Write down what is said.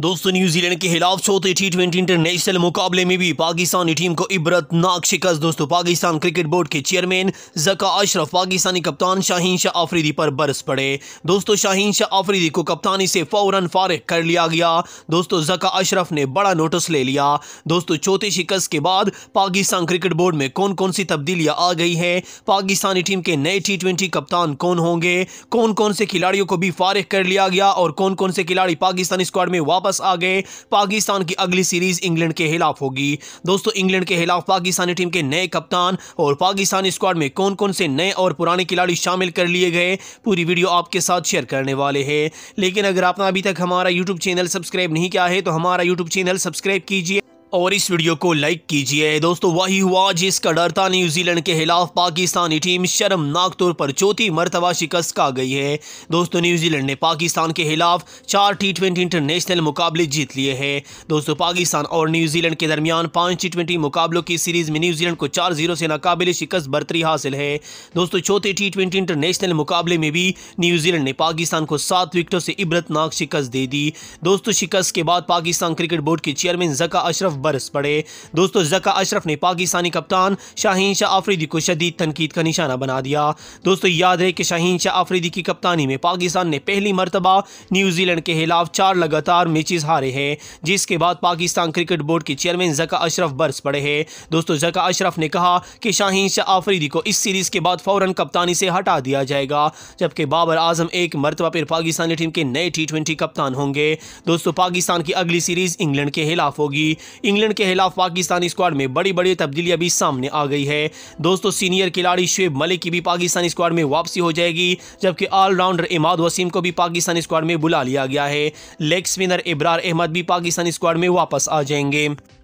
दोस्तों न्यूजीलैंड के खिलाफ चौथे टी ट्वेंटी इंटरनेशनल मुकाबले में भी पाकिस्तानी टीम को इबरतनाक शिकस्त दोस्तों पाकिस्तान क्रिकेट बोर्ड के चेयरमैन जका अशरफ पाकिस्तानी कप्तान शाहीन शाह आफरीदी पर बरस पड़े दोस्तों शाहीन शाह आफरीदी को कप्तानी से फौरन फारिग कर लिया गया दोस्तों जका अशरफ ने बड़ा नोटिस ले लिया दोस्तों चौथे शिकस्त के बाद पाकिस्तान क्रिकेट बोर्ड में कौन कौन सी तब्दीलियाँ आ गई है पाकिस्तानी टीम के नए टी कप्तान कौन होंगे कौन कौन से खिलाड़ियों को भी फारिग कर लिया गया और कौन कौन से खिलाड़ी पाकिस्तानी स्क्वाड में वापस वापस आ गए पाकिस्तान की अगली सीरीज इंग्लैंड के खिलाफ होगी दोस्तों इंग्लैंड के खिलाफ पाकिस्तानी टीम के नए कप्तान और पाकिस्तानी स्क्वाड में कौन कौन से नए और पुराने खिलाड़ी शामिल कर लिए गए पूरी वीडियो आपके साथ शेयर करने वाले हैं लेकिन अगर आपने अभी तक हमारा यूट्यूब चैनल सब्सक्राइब नहीं किया है तो हमारा यूट्यूब चैनल सब्सक्राइब कीजिए और इस वीडियो को लाइक कीजिए दोस्तों वही हुआ जिसका डर था न्यूजीलैंड के खिलाफ पाकिस्तानी टीम शर्मनाक तौर पर चौथी मरतबा शिकस्त का गई है दोस्तों न्यूजीलैंड ने पाकिस्तान के खिलाफ चार टी ट्वेंटी इंटरनेशनल मुकाबले जीत लिए हैं दोस्तों पाकिस्तान और न्यूजीलैंड के दरमियान पांच टी ट्वेंटी मुकाबलों की सीरीज में न्यूजीलैंड को चार जीरो से नाकाबिल शिकस्त बरतरी हासिल है दोस्तों चौथे टी ट्वेंटी इंटरनेशनल मुकाबले में भी न्यूजीलैंड ने पाकिस्तान को सात विकेटों से इबरतनाक शिकस्त दे दी दोस्तों शिकस्त के बाद पाकिस्तान क्रिकेट बोर्ड के चेयरमैन जका अशरफ बरस पड़े दोस्तों जका अशरफ ने पाकिस्तानी कप्तान शाहीन शाह आफरीदी को शदीद तनकीद का निशाना बना दिया दोस्तों याद रहे कि शाहीन शाह आफरीदी की कप्तानी में पाकिस्तान ने पहली मरतबा न्यूजीलैंड के खिलाफ चार लगातार मैचेस हारे हैं जिसके बाद पाकिस्तान क्रिकेट बोर्ड के चेयरमैन जका अशरफ बरस पड़े हैं दोस्तों जका अशरफ ने कहा कि शाहीन शाह आफरीदी को इस सीरीज़ के बाद फ़ौरन कप्तानी से हटा दिया जाएगा जबकि बाबर आजम एक मरतबा फिर पाकिस्तानी टीम के नए टी कप्तान होंगे दोस्तों पाकिस्तान की अगली सीरीज़ इंग्लैंड के खिलाफ होगी इंग्लैंड के खिलाफ पाकिस्तानी स्क्वाड में बड़ी बड़ी तब्दीलियां भी सामने आ गई है दोस्तों सीनियर खिलाड़ी शुएब मलिक की भी पाकिस्तानी स्क्वाड में वापसी हो जाएगी जबकि ऑलराउंडर इमाद वसीम को भी पाकिस्तानी स्क्वाड में बुला लिया गया है लेग स्पिनर इब्रार अहमद भी पाकिस्तानी स्क्वाड में वापस आ जाएंगे